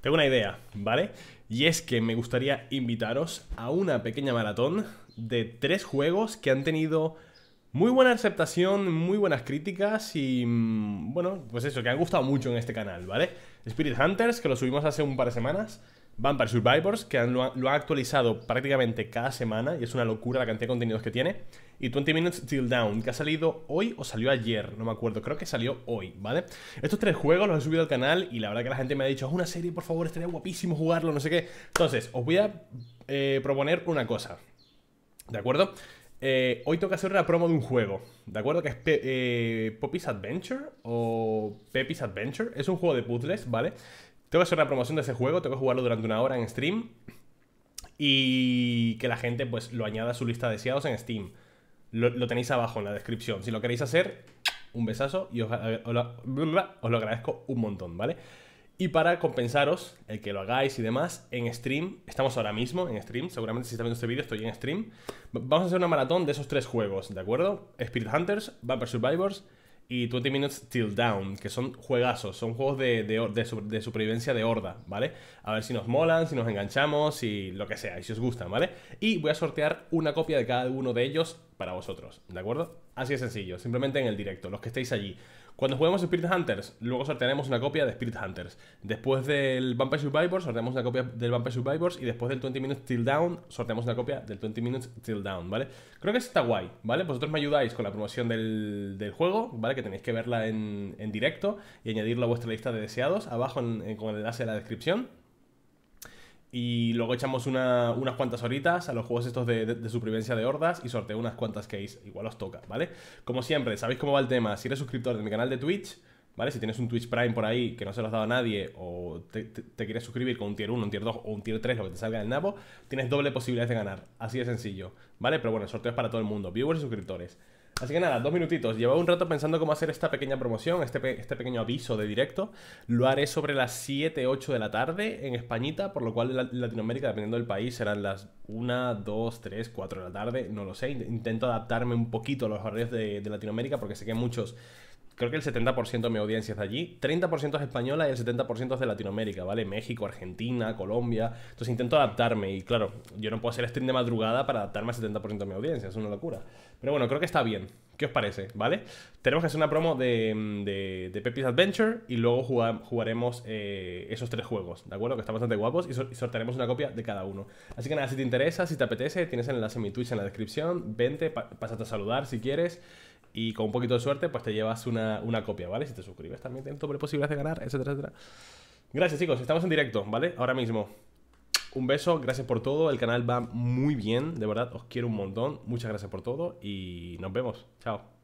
Tengo una idea, ¿vale? Y es que me gustaría invitaros a una pequeña maratón de tres juegos que han tenido muy buena aceptación, muy buenas críticas y mm, bueno, pues eso, que han gustado mucho en este canal, ¿vale? Spirit Hunters, que lo subimos hace un par de semanas, Vampire Survivors, que lo, han, actualizado prácticamente cada semana y es una locura la cantidad de contenidos que tiene, y 20 Minutes Till Down, que ha salido hoy o salió ayer, no me acuerdo, creo que salió hoy, ¿vale? Estos tres juegos los he subido al canal y la verdad que la gente me ha dicho, es una serie, por favor, estaría guapísimo jugarlo, no sé qué. Entonces, os voy a eh, proponer una cosa, ¿de acuerdo? Hoy eh, hoy toca hacer una promo de un juego, ¿de acuerdo? Que es eh, Poppy's Adventure o Peppy's Adventure. Es un juego de puzzles, ¿vale? Tengo que hacer una promoción de ese juego, tengo que jugarlo durante una hora en stream y que la gente pues lo añada a su lista de deseados en Steam lo, tenéis abajo en la descripción. Si lo queréis hacer, un besazo y os, lo, agradezco un montón, ¿vale? Y para compensaros el que lo hagáis y demás, en stream, estamos ahora mismo en stream, seguramente si está viendo este vídeo estoy en stream, vamos a hacer una maratón de esos tres juegos, ¿de acuerdo? Spirit Hunters, Vampire Survivors y 20 Minutes Till Down, que son juegazos, son juegos de, de, supervivencia de horda, ¿vale? A ver si nos molan, si nos enganchamos y lo que sea, y si os gustan, ¿vale? Y voy a sortear una copia de cada uno de ellos para vosotros, ¿de acuerdo? Así de sencillo, simplemente en el directo, los que estéis allí. Cuando juguemos Spirit Hunters, luego sortearemos una copia de Spirit Hunters. Después del Vampire Survivors, sorteamos una copia del Vampire Survivors. Y después del 20 Minutes Till Down, sorteamos una copia del 20 Minutes Till Down, ¿vale? Creo que está guay, ¿vale? Vosotros me ayudáis con la promoción del, juego, ¿vale? Que tenéis que verla en, directo y añadirla a vuestra lista de deseados, abajo con el enlace de la descripción. Y luego echamos unas cuantas horitas a los juegos estos de, supervivencia de hordas y sorteo unas cuantas keys. Igual os toca, ¿vale? Como siempre, sabéis cómo va el tema. Si eres suscriptor de mi canal de Twitch, ¿vale? Si tienes un Twitch Prime por ahí que no se lo has dado a nadie o te, quieres suscribir con un tier 1, un tier 2 o un tier 3, lo que te salga del nabo, tienes doble posibilidad de ganar. Así de sencillo, ¿vale? Pero bueno, el sorteo es para todo el mundo, viewers y suscriptores. Así que nada, dos minutitos. Llevaba un rato pensando cómo hacer esta pequeña promoción, este, este pequeño aviso de directo. Lo haré sobre las 7, 8 de la tarde en Españita, por lo cual en Latinoamérica, dependiendo del país, serán las 1, 2, 3, 4 de la tarde, no lo sé. Intento adaptarme un poquito a los horarios de, de Latinoamérica porque sé que muchos creo que el 70% de mi audiencia es de allí, 30% es española y el 70% es de Latinoamérica, ¿vale? México, Argentina, Colombia. Entonces intento adaptarme y claro, yo no puedo hacer stream de madrugada para adaptarme al 70% de mi audiencia, es una locura. Pero bueno, creo que está bien. ¿Qué os parece? ¿Vale? Tenemos que hacer una promo de, de, de Adventure y luego jugaremos eh, esos tres juegos, ¿de acuerdo? Que están bastante guapos y, soltaremos sortearemos una copia de cada uno. Así que nada, si te interesa, si te apetece, tienes el enlace en mi Twitch en la descripción. Vente, pásate a saludar si quieres y con un poquito de suerte, pues te llevas una, copia, ¿vale? Si te suscribes también tienes doble posibilidad de ganar, etcétera, etcétera. Gracias, chicos. Estamos en directo, ¿vale? Ahora mismo. Un beso, gracias por todo. El canal va muy bien, de verdad. Os quiero un montón. Muchas gracias por todo y nos vemos. Chao.